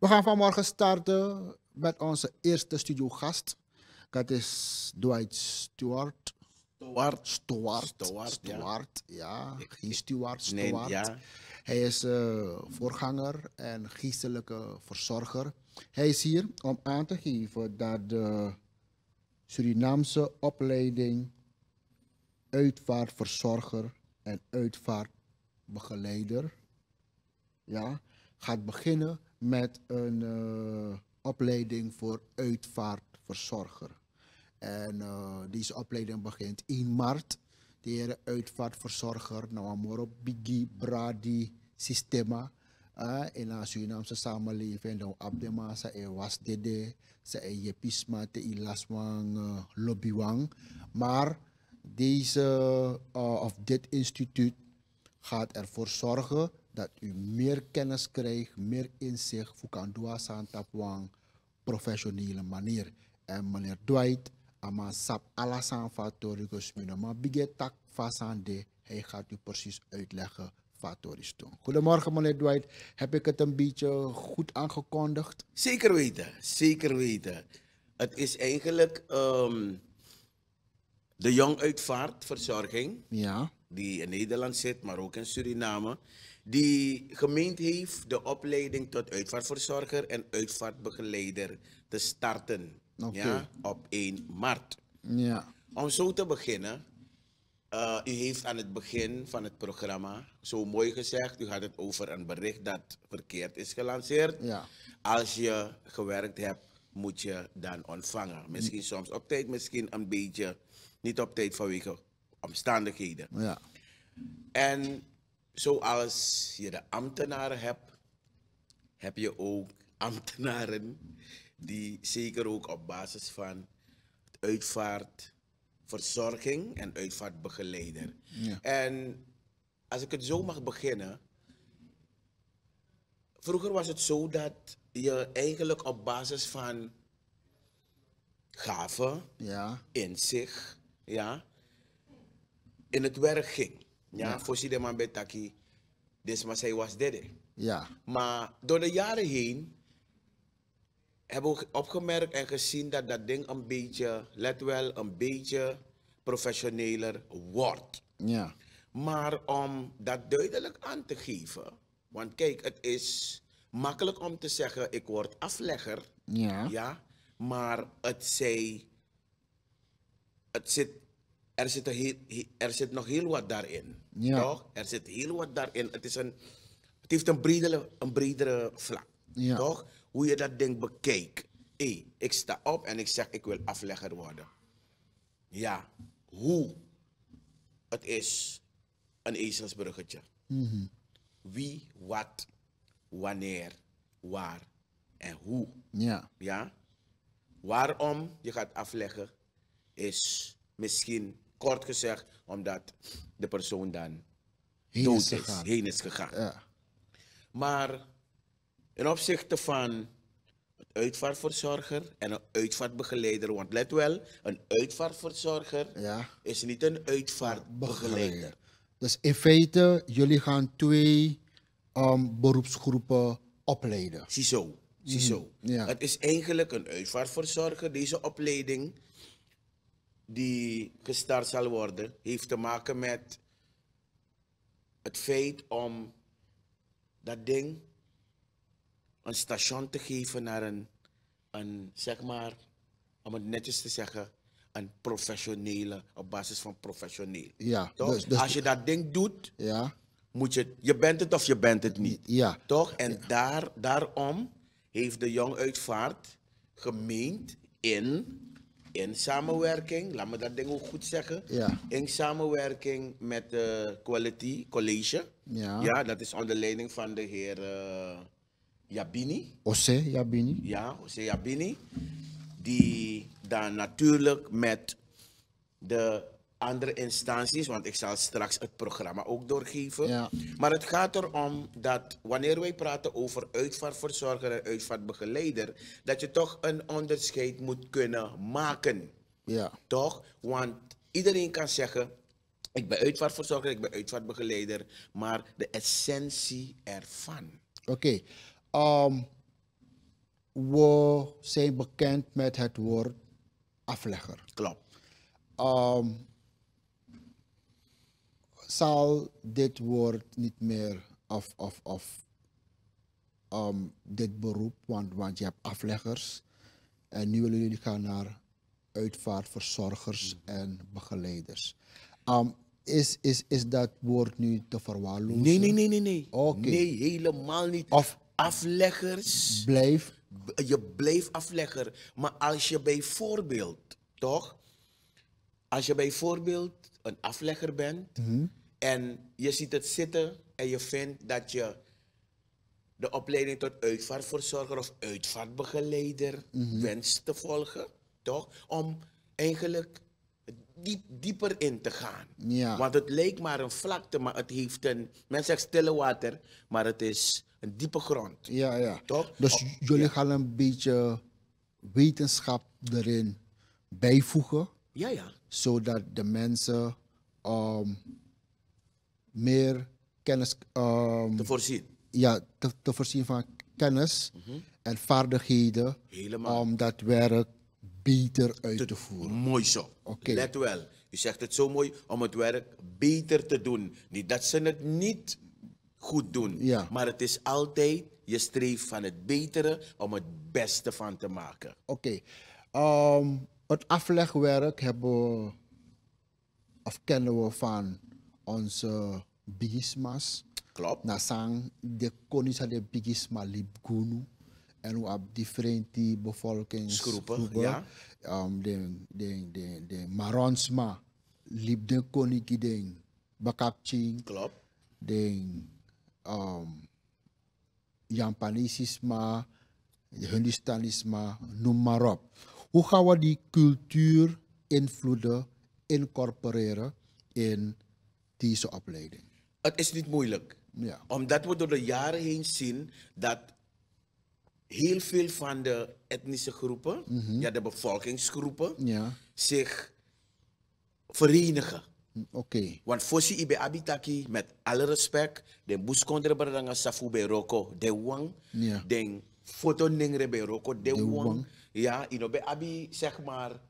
We gaan vanmorgen starten met onze eerste studiogast. Dat is Dwight Stewart. Stewart. Stewart. Stewart, Stewart ja. ja. Geen Stewart, Stewart. Hij is eh, voorganger en geestelijke verzorger. Hij is hier om aan te geven dat de Surinaamse opleiding uitvaartverzorger en uitvaartbegeleider ja, gaat beginnen met een eh, opleiding voor uitvaartverzorger. En eh, deze opleiding begint in maart. De heer uitvaartverzorger, op nou, Bigi brady Sistema. Eh, in de Surinaamse samenleving, dan nou, Abdema, ze is Wasdede, ze is Jepisma, te Ilaswang, lobbywang Maar deze, of dit instituut gaat ervoor zorgen dat u meer kennis krijgt, meer inzicht, kan op een professionele manier. En meneer Dwight, ama sap alasan fatorikus minoma bigetak fasande, hij gaat u precies uitleggen fatoris doen. Goedemorgen meneer Dwight, heb ik het een beetje goed aangekondigd? Zeker weten, zeker weten. Het is eigenlijk ehm, de jong uitvaartverzorging, ja. die in Nederland zit, maar ook in Suriname. Die gemeente heeft de opleiding tot uitvaartverzorger en uitvaartbegeleider te starten ja, op 1 maart. Ja. Om zo te beginnen, eh, u heeft aan het begin van het programma zo mooi gezegd, u had het over een bericht dat verkeerd is gelanceerd. Ja. Als je gewerkt hebt, moet je dan ontvangen. Misschien soms op tijd, misschien een beetje niet op tijd vanwege omstandigheden. Ja. En zoals je de ambtenaren hebt, heb je ook ambtenaren die zeker ook op basis van uitvaartverzorging en uitvaartbegeleider. Ja. En als ik het zo mag beginnen, vroeger was het zo dat je eigenlijk op basis van gaven, ja. inzicht, ja, in het werk ging. Ja, ja. voorzien maar bij dus, maar zij was dit. Ja. Maar door de jaren heen hebben we opgemerkt en gezien dat dat ding een beetje, let wel, een beetje professioneler wordt. Ja. Maar om dat duidelijk aan te geven, want kijk, het is makkelijk om te zeggen, ik word aflegger. Ja. ja maar het, zij, het zit er zit, er zit nog heel wat daarin. Toch? Er zit heel wat daarin. Het, is een, het heeft een bredere, een bredere vlak. Toch? Hoe je dat ding bekijkt. Hey, ik sta op en ik zeg ik wil aflegger worden. Ja, hoe? Het is een ezelsbruggetje. Mm Wie, wat, wanneer, waar en hoe. Ja. ja. Waarom je gaat afleggen is misschien Kort gezegd, omdat de persoon dan heen dood is, heen is gegaan. Ja. Maar in opzichte van een uitvaartverzorger en een uitvaartbegeleider, want let wel, een uitvaartverzorger ja. is niet een uitvaartbegeleider. Dus in feite, jullie gaan twee um, beroepsgroepen opleiden. Ziezo. Ziezo. Mhm, ja. Het is eigenlijk een uitvaartverzorger. Deze opleiding die gestart zal worden, heeft te maken met het feit om dat ding een station te geven naar een, een zeg maar, om het netjes te zeggen, een professionele, op basis van professioneel. Ja, Toch? Dus, dus- Als je dat ding doet, ja. moet je, je bent het of je bent het niet. Ja. Toch? En daar, daarom heeft de Jong Uitvaart gemeend in in samenwerking, laat me dat ding ook goed zeggen. Ja. In samenwerking met uh, Quality College. Ja. ja, dat is onder leiding van de heer eh, Jabini. José Jabini. Ja, José Jabini. Die dan natuurlijk met de andere instanties, want ik zal straks het programma ook doorgeven. Maar het gaat erom dat wanneer wij praten over uitvaartverzorger en uitvaartbegeleider, dat je toch een onderscheid moet kunnen maken. Ja. Toch? Want iedereen kan zeggen, ik ben uitvaartverzorger, ik ben uitvaartbegeleider, maar de essentie ervan. Oké. Okay. Ehm, we zijn bekend met het woord aflegger. Klopt. Ehm, zal dit woord niet meer of, of, of dit beroep, want, want je hebt afleggers. En nu willen jullie gaan naar uitvaartverzorgers mm-hmm. en begeleiders. Ehm, is, is, is dat woord nu te verwaarlozen? Nee, nee, nee, nee. Nee, nee helemaal niet. Of afleggers. Blijf. Je blijft aflegger. Maar als je bijvoorbeeld, toch? Als je bijvoorbeeld een aflegger bent mhm. En je ziet het zitten en je vindt dat je de opleiding tot uitvaartverzorger of uitvaartbegeleider mm wenst te volgen, toch? Om eigenlijk diep, dieper in te gaan. Ja. Want het lijkt maar een vlakte, maar het heeft een, men zegt stille water, maar het is een diepe grond. Ja, ja. Toch? Dus oh, jullie gaan een beetje wetenschap erin bijvoegen. Ja, ja. Zodat de mensen ehm, meer kennis ehm, te voorzien. Ja, te, voorzien van kennis mhm. en vaardigheden Helemaal. om dat werk beter uit te, voeren. Mooi zo. oké. Let wel. U zegt het zo mooi om het werk beter te doen. Niet dat ze het niet goed doen, ja. maar het is altijd je streef van het betere om het beste van te maken. Oké. Ehm, het aflegwerk hebben we, of kennen we van onze bigismas. Klopt. Nasang de konisa de bigisma libgunu. En we hebben differenti bevolkingsgroepen. Ja. Um, de, de, de, de maronsma lib de koniki de Bakapching. Klopt. De Um, Jampanisisma, Hindustanisma, noem maar op. Hoe gaan we die cultuur invloeden incorporeren in deze opleiding? het is niet moeilijk. Ja. Omdat we door de jaren heen zien dat heel veel van de etnische groepen, mhm. ja, de bevolkingsgroepen, ja. zich verenigen. Mm, oké. Want Want Fossi Ibe Abitaki, met alle respect, de Buskondre Baranga Safu Beroko, de Wang, de Foto Ningre Beroko, de Wang. Ja, Inobe Abi, zeg maar,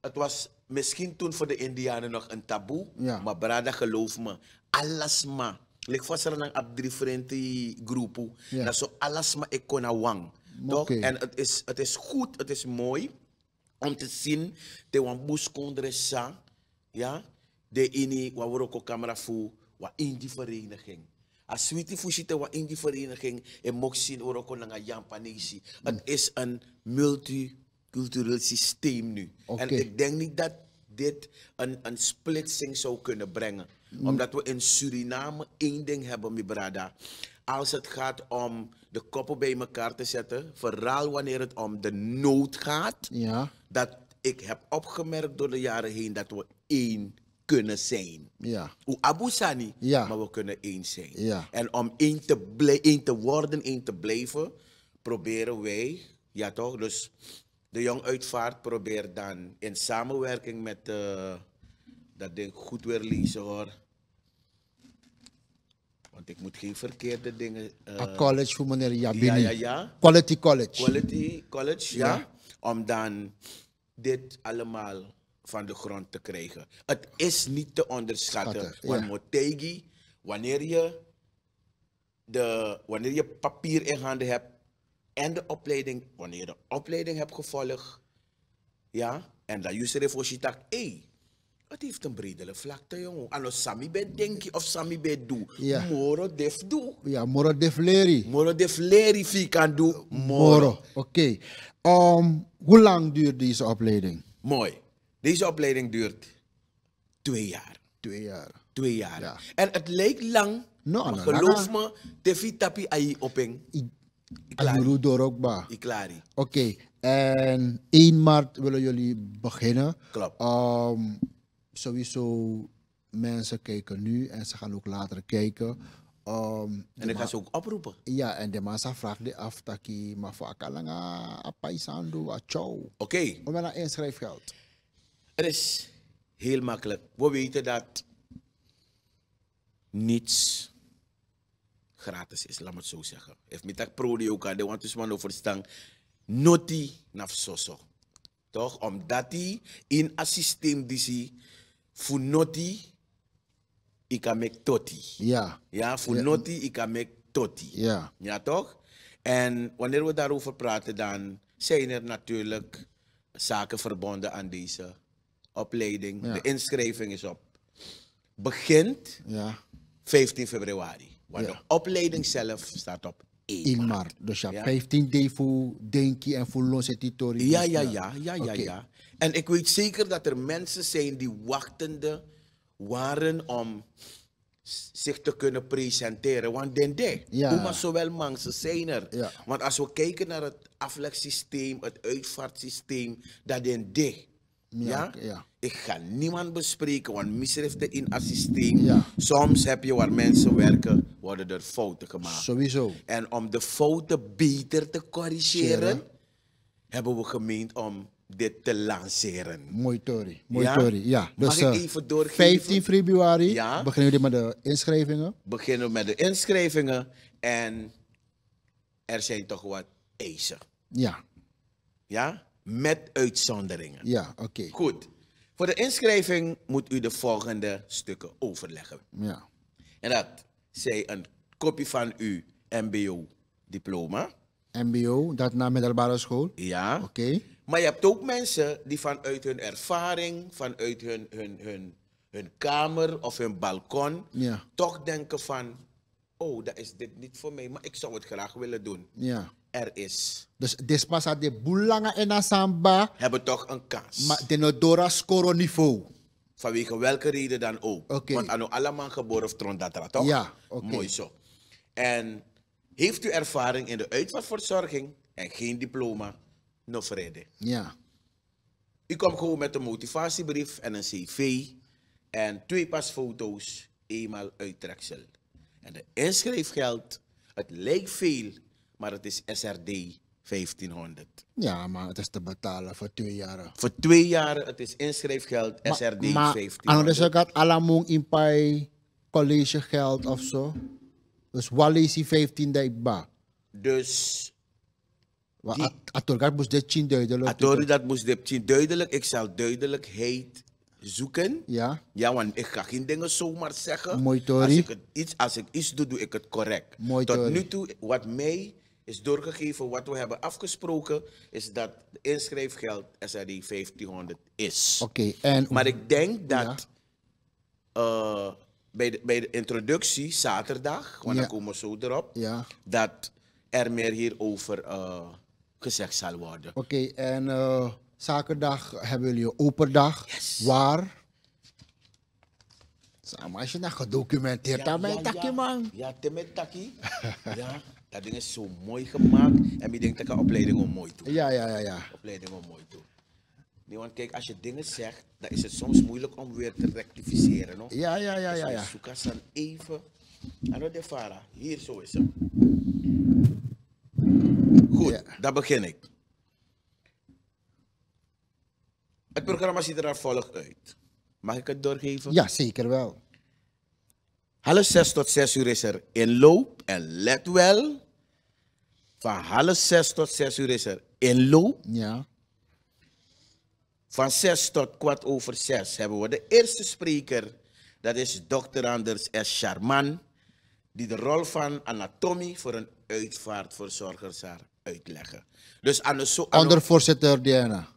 het was misschien toen voor de Indianen nog een taboe. Ja. Maar brada, geloof me, alles maar. Ik was er een op drie vrienden groepen. Dat nou, zo alles maar ik kon naar wang. Toch? En het is, het is goed, het is mooi om te zien. De wamboes konden Ja? De ini, waar we ook camera voor, waar in die vereniging. Als Sweetie Fushita waar in die vereniging, en mocht zien, waar ook een jampanisi. Het mm. is een multi cultureel systeem nu. En ik denk niet dat dit een, een splitsing zou kunnen brengen. Mm. Omdat we in Suriname één ding hebben, Mibrada. Als het gaat om de koppen bij elkaar te zetten, vooral wanneer het om de nood gaat, ja. dat ik heb opgemerkt door de jaren heen dat we één kunnen zijn. Ja. Abu Sani, maar we kunnen één zijn. En om één te, één te worden, één te blijven, proberen wij, ja toch, dus de Jong Uitvaart probeert dan in samenwerking met, uh, dat ding goed weer lezen hoor. Want ik moet geen verkeerde dingen. Uh, eh, A college voor meneer Jabini. Ja, ja, ja. Quality college. Quality college, ja. Om dan dit allemaal van de grond te krijgen. Het is niet te onderschatten. want ja. wanneer je, de, wanneer je papier in handen hebt, en de opleiding, wanneer je de opleiding hebt gevolgd, ja, en dat je even voor ziet, hé, het heeft een bredere vlakte, jongen. En als Sami bij je of Sami bij doe, ja. moro def doen. Ja, moro def leri. Moro def leri, wie kan doen, moro. Oké. Okay. Um, ehm, hoe lang duurt deze opleiding? Mooi. Deze opleiding duurt twee jaar. Twee jaar. Twee jaar. En het lijkt lang, no, maar nou, geloof no, me, tapi vitapi ai open. Kanuru Ik klaar. Oké, en 1 maart willen jullie beginnen. Klopt. Ehm, sowieso, mensen kijken nu en ze gaan ook later kijken. Ehm, en ik ga ze ook oproepen. Ja, en de massa vraagt de af dat je maar voor aan Apaisandu, Ciao. Oké. Okay. Hoe naar inschrijfgeld? Het is heel makkelijk. We weten dat niets gratis is, laat me het zo zeggen. If mitak prodi ook, nou de want dus man stang, noti soso. Toch? Omdat hij in een systeem die ze voor noti, ik kan mek toti. Ja. Ja, voor noti, ik kan mek toti. Ja. Ja, toch? En wanneer we daarover praten, dan zijn er natuurlijk zaken verbonden aan deze opleiding. De inschrijving is op. Begint ja. 15 februari. Maar de opleiding zelf staat op 1 e maart. Dus ja, 15 dagen voor Denki en voor Lonse Titori. Ja, ja, ja, ja, ja, ja. En ik weet zeker dat er mensen zijn die wachtende waren om zich te kunnen presenteren. Want den de, hoe maar zowel mensen zijn er. Want als we kijken naar het aflegsysteem, het uitvaartsysteem, dat Dende... Ja? Ik ga niemand bespreken, want misdrijven in het systeem. Soms heb je waar mensen werken, worden er fouten gemaakt. Sowieso. En om de fouten beter te corrigeren, hebben we gemeend om dit te lanceren. Mooi Tori, mooi ja? Tori. Ja, dus ik eh, even 15 februari ja? beginnen we met de inschrijvingen. Beginnen we met de inschrijvingen en er zijn toch wat eisen. Ja. Ja? Met uitzonderingen. Ja, oké. Goed. Voor de inschrijving moet u de volgende stukken overleggen. Ja. En dat zij een kopie van uw MBO-diploma. MBO, dat na middelbare school? Ja. Oké. Maar je hebt ook mensen die vanuit hun ervaring, vanuit hun, hun, hun, hun kamer of hun balkon, ja. toch denken van, oh, dat is dit niet voor mij, maar ik zou het graag willen doen. Ja er is. Dus despasa de bulanga en samba hebben toch een kans. Maar de nodora score niveau. Vanwege welke reden dan ook. Okay. Want ano allemaal geboren of trondatra, toch? Ja, okay. Mooi zo. En heeft u ervaring in de uitvaartverzorging en geen diploma, no vrede. Ja. U komt gewoon met een motivatiebrief en een cv en twee pasfoto's, eenmaal uittreksel. En de inschrijfgeld, het lijkt veel, maar het is SRD 1500. Ja, maar het is te betalen voor twee jaar. Voor twee jaar, het is inschrijfgeld SRD maar, 1500. Maar anders gaat Alamong in Pai collegegeld of zo. Dus die 15 ba. Dus dat moest dit duidelijk. Dat moest dit duidelijk. Ik zal duidelijkheid zoeken. Ja. Ja, want ik ga geen dingen zomaar zeggen. Mooi, Als ik het iets, als ik iets doe, doe ik het correct. Mooi, Tot nu toe, wat mij is doorgegeven. Wat we hebben afgesproken is dat de inschrijfgeld SRD 1500 is. Oké. en... Maar ik denk dat eh, bij, de, bij de introductie zaterdag, want dan komen we zo erop, dat er meer hierover uh, gezegd zal worden. Oké, en uh, zaterdag hebben jullie een open dag. Waar? Samen, als je dat gedocumenteerd hebt, ja, ja, ja, man. Ja, Timmy taki. ja. Dat ding is zo mooi gemaakt. En ik denk dat ik opleiding om mooi toe. Ja, ja, ja, ja. Opleiding om mooi toe. Nee, want kijk, als je dingen zegt, dan is het soms moeilijk om weer te rectificeren. No? Ja, ja, ja, ja. ja. Dus zoek dan even. En de Fara, hier zo is het. Goed, ja. daar begin ik. Het programma ziet er volgt uit. Mag ik het doorgeven? Ja, zeker wel. Half 6 tot 6 uur is er inloop. En let wel, van half zes tot zes uur is er inloop. Ja. Van zes tot kwart over zes hebben we de eerste spreker. Dat is dokter Anders S. Charman. Die de rol van anatomie voor een uitvaartverzorger zal uitleggen. Dus anders Ondervoorzitter Diana.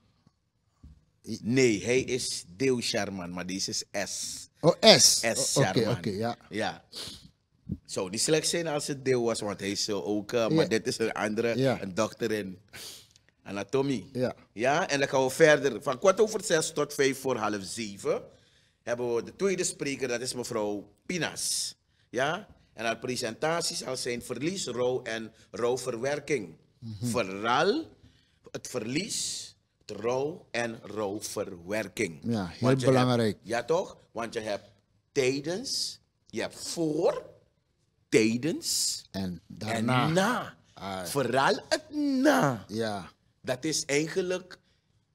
Nee, hij is Deo Charman, maar deze is S. Oh, S. S. Charman. Oké, ja. Ja zou niet slecht zijn als het deel was, want hij is eh, ook, eh, maar dit is een andere, een dokter in anatomie. Ja. ja, en dan gaan we verder. Van kwart over zes tot vijf voor half zeven hebben we de tweede spreker, dat is mevrouw Pinas. Ja, en haar presentatie zal zijn verlies, rouw en rouwverwerking. verwerking mhm. Vooral het verlies, het rouw en rouwverwerking. Ja, heel belangrijk. ja toch? Want je hebt tijdens, je hebt voor tijdens en, daarna. na. Ah. Vooral het na. Ja. Dat is eigenlijk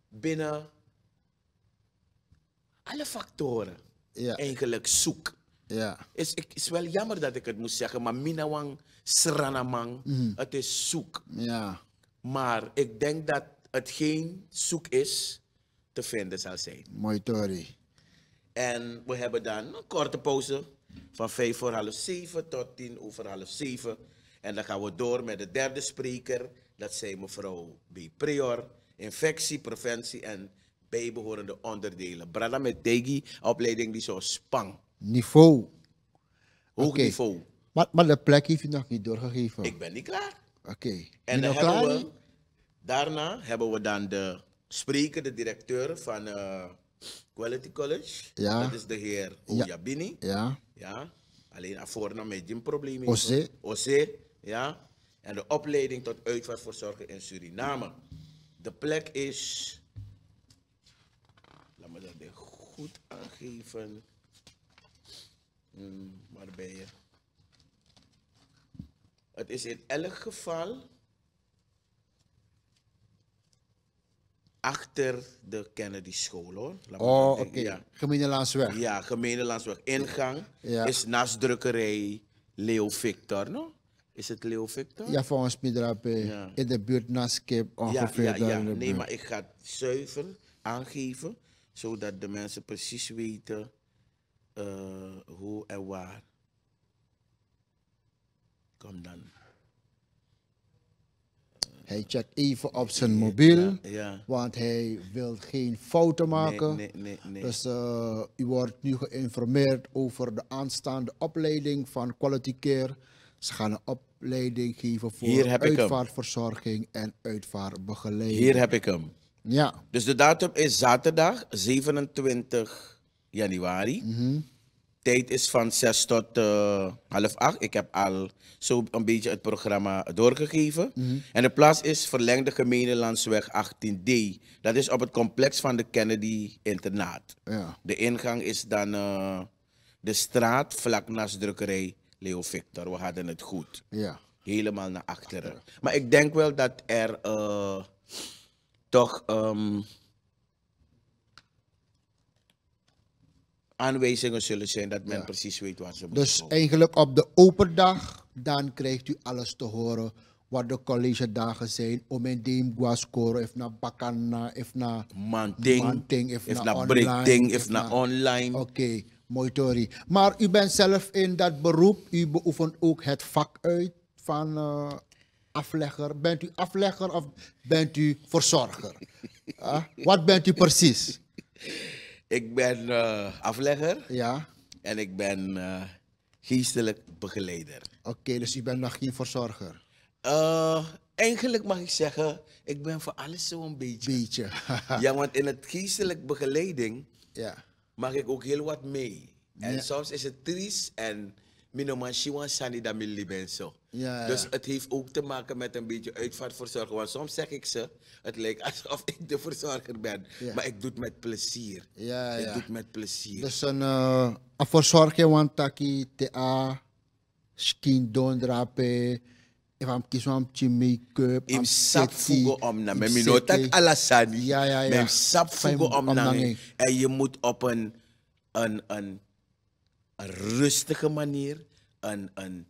binnen alle factoren ja. eigenlijk zoek. Ja. Is, is wel jammer dat ik het moet zeggen, maar minawang, sranamang, mm. het is zoek. Ja. Maar ik denk dat het geen zoek is, te vinden zal zijn. Mooi, Tori. En we hebben dan een korte pauze. Van vijf voor half zeven tot tien over half zeven. En dan gaan we door met de derde spreker. Dat zijn mevrouw B. Prior. Infectie, preventie en bijbehorende onderdelen. Brada met Tegi, opleiding die zo spang. Niveau. Hoog niveau. Maar, maar de plek heeft u nog niet doorgegeven? Ik ben niet klaar. Oké. En dan hebben we, daarna hebben we dan de spreker, de directeur van eh, Quality College. Dat is de heer Oyabini. Ja. ja. ja. Alleen je met probleem. OC. OC, ja. En de opleiding tot uitvaartverzorger in Suriname. De plek is... Laat me dat even goed aangeven. Hmm, waar ben je? Het is in elk geval achter de Kennedy School hoor. Oh, oké. Okay. Ja. Ja, Gemene Ingang is naast drukkerij Leo Victor, no? Is het Leo Victor? Ja, volgens mij erop, eh, in de buurt naast Kip ongeveer. Ja, ja, ja. Nee, maar ik ga het zuiver aangeven, zodat de mensen precies weten eh, hoe en waar. Kom dan. Hij checkt even op zijn mobiel, ja, want hij wil geen fouten maken. Nee, nee, dus eh, u wordt nu geïnformeerd over de aanstaande opleiding van Quality Care. Ze gaan een opleiding geven voor uitvaartverzorging en uitvaartbegeleiding. Hier heb ik hem. Ja. Dus de datum is zaterdag 27 januari. Mm tijd is van 6 tot eh, half acht. Ik heb al zo een beetje het programma doorgegeven. Mhm. En de plaats is Verlengde Gemeenelandsweg 18D. Dat is op het complex van de Kennedy Internaat. Ja. De ingang is dan eh, de straat vlak naast drukkerij Leo Victor. We hadden het goed. Ja. Helemaal naar achteren. Maar ik denk wel dat er eh, toch. Ehm, aanwijzingen zullen zijn dat men precies weet wat ze dus moeten Dus eigenlijk op de open dag, dan krijgt u alles te horen wat de college dagen zijn. Om in deem guascoro, if na bakana, if na manting, manting of naar na, of, online. Oké, okay, mooi tori. Maar u bent zelf in dat beroep, u beoefent ook het vak uit van uh, aflegger. Bent u aflegger of bent u verzorger? Ah, wat bent u precies? Ik ben eh, aflegger. Ja. En ik ben uh, geestelijk begeleider. Oké, dus u bent nog geen verzorger? Uh, eigenlijk mag ik zeggen, ik ben voor alles zo'n beetje. Beetje. ja, want in het geestelijk begeleiding ja. mag ik ook heel wat mee. En soms is het triest en minoman shiwan sani da mi zo. Ja, dus het heeft ook te maken met een beetje uitvaartverzorgen. Want soms zeg ik ze, het lijkt alsof ik de verzorger ben. Maar ik doe het met plezier. Ja, ik doe het met plezier. Dus een, uh, een verzorger, want taki te a, skin drape, Ik heb kiss een chin make-up, Ik sap fugo om na me mijn dat alasani. Ja, ja, ja. En je moet op een, een, een, een rustige manier, een... een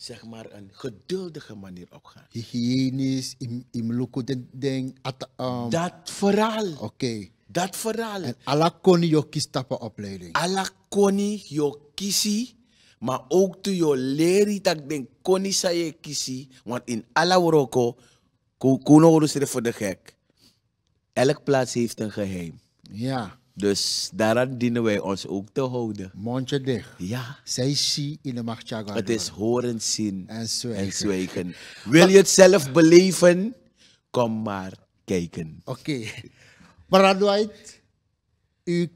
zeg maar, een geduldige manier opgaan. Hygiënisch, im, im loco den ding. At, um... Dat verhaal. Oké. Dat verhaal. En koni yo kistappen opleiding. Ala koni yo kisi. Maar ook to yo leri dat den koni sa want kisi. Want in ala woroko, kuno voor de gek. Elk plaats heeft een geheim. Ja. Dus daaraan dienen wij ons ook te houden. Mondje dicht. Ja. Zij zie in de machtjaga. Het is horen, zien en zwijgen. en zwijgen. Wil je het zelf beleven? Kom maar kijken. Oké. Okay. Maradwait, u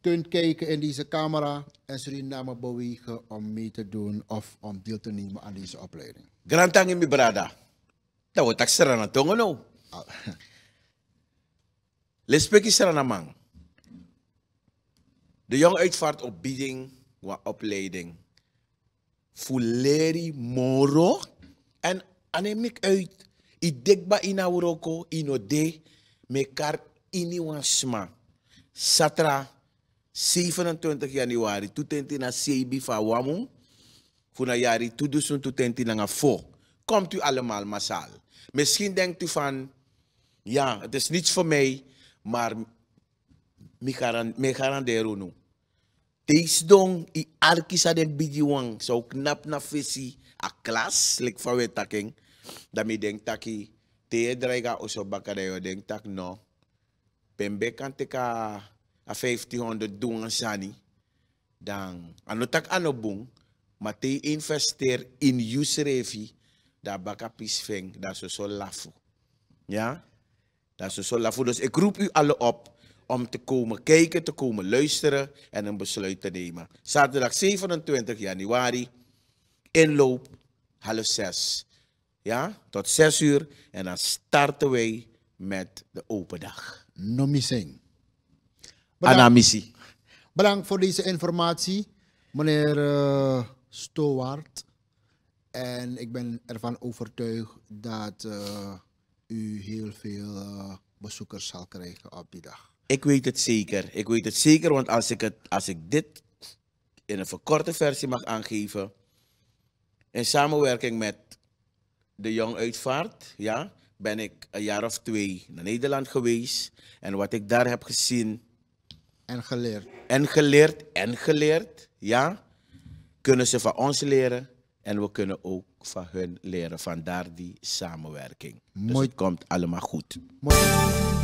kunt kijken in deze camera en Suriname bewegen om mee te doen of om deel te nemen aan deze opleiding. Grantang tangi mi brada. Dat wordt tak tongen nu. Ah. Lespeki serana mang. De jong uitvaart op bieding, qua opleiding. Fuleri moro. En anemik uit. I dekba in auroko, ino Ode, mekar ini wansma. Satra, 27 januari, tutenti na sebi fa wamu. Funa jari 2020 na nga fo. Komt u allemaal massaal. Misschien denkt u van, ja, het is niets voor mij, maar me garandero nu. Isdong i arki sa den bigi wang. So knap na fisi a klas lik fawe taking. Dami deng taki te draiga oso baka dayo deng tak no. Pembe a fifty a 500 an sani. Dan ano tak ano bung. Ma te investeer in yusrefi. Da baka pisfeng da so so lafu. ya, Da so so lafu. Dus ik e roep alo op. om te komen kijken, te komen luisteren en een besluit te nemen. Zaterdag 27 januari, inloop half zes. Ja, tot zes uur. En dan starten wij met de open dag. No missing. anamisi. Bedankt voor deze informatie, meneer uh, eh, Stowaard. En ik ben ervan overtuigd dat eh, u heel veel eh, bezoekers zal krijgen op die dag. Ik weet het zeker. Ik weet het zeker, want als ik, het, als ik dit in een verkorte versie mag aangeven, in samenwerking met de Jong Uitvaart, ja, ben ik een jaar of twee naar Nederland geweest. En wat ik daar heb gezien. En geleerd. En geleerd en geleerd, ja. Kunnen ze van ons leren en we kunnen ook van hun leren. Vandaar die samenwerking. Dus Mooi. Dus het komt allemaal goed. Mooi.